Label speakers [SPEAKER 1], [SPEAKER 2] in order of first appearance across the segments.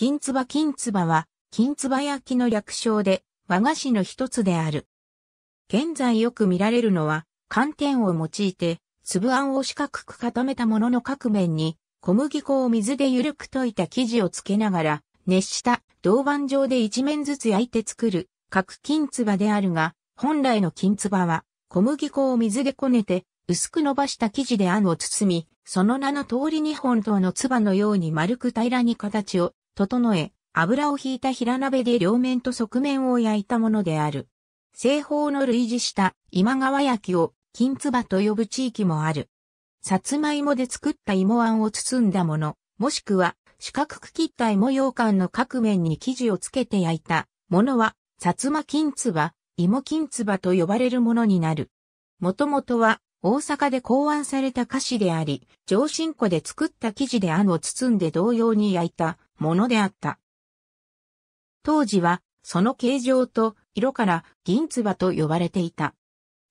[SPEAKER 1] 金唾金唾は、金唾焼きの略称で、和菓子の一つである。現在よく見られるのは、寒天を用いて、粒あんを四角く固めたものの各面に、小麦粉を水で緩く溶いた生地をつけながら、熱した銅板状で一面ずつ焼いて作る、角金唾であるが、本来の金唾は、小麦粉を水でこねて、薄く伸ばした生地であんを包み、その名の通り日本刀の唾のように丸く平らに形を整え、油を引いた平鍋で両面と側面を焼いたものである。製法の類似した今川焼きを金唾と呼ぶ地域もある。さつまいもで作った芋あんを包んだもの、もしくは四角く切った芋羊羹の各面に生地をつけて焼いたものは、さつま金つ芋金唾と呼ばれるものになる。もともとは大阪で考案された菓子であり、上新粉で作った生地であんを包んで同様に焼いたものであった。当時は、その形状と色から銀唾と呼ばれていた。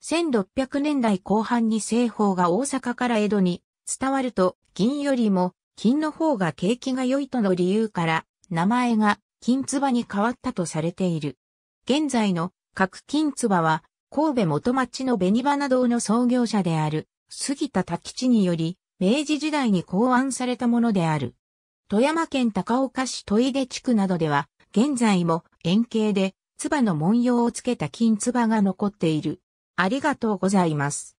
[SPEAKER 1] 1600年代後半に製法が大阪から江戸に伝わると銀よりも金の方が景気が良いとの理由から名前が金唾に変わったとされている。現在の各金唾は神戸元町の紅花堂の創業者である杉田滝吉により明治時代に考案されたものである。富山県高岡市戸出地区などでは、現在も円形で、つばの文様をつけた金つばが残っている。ありがとうございます。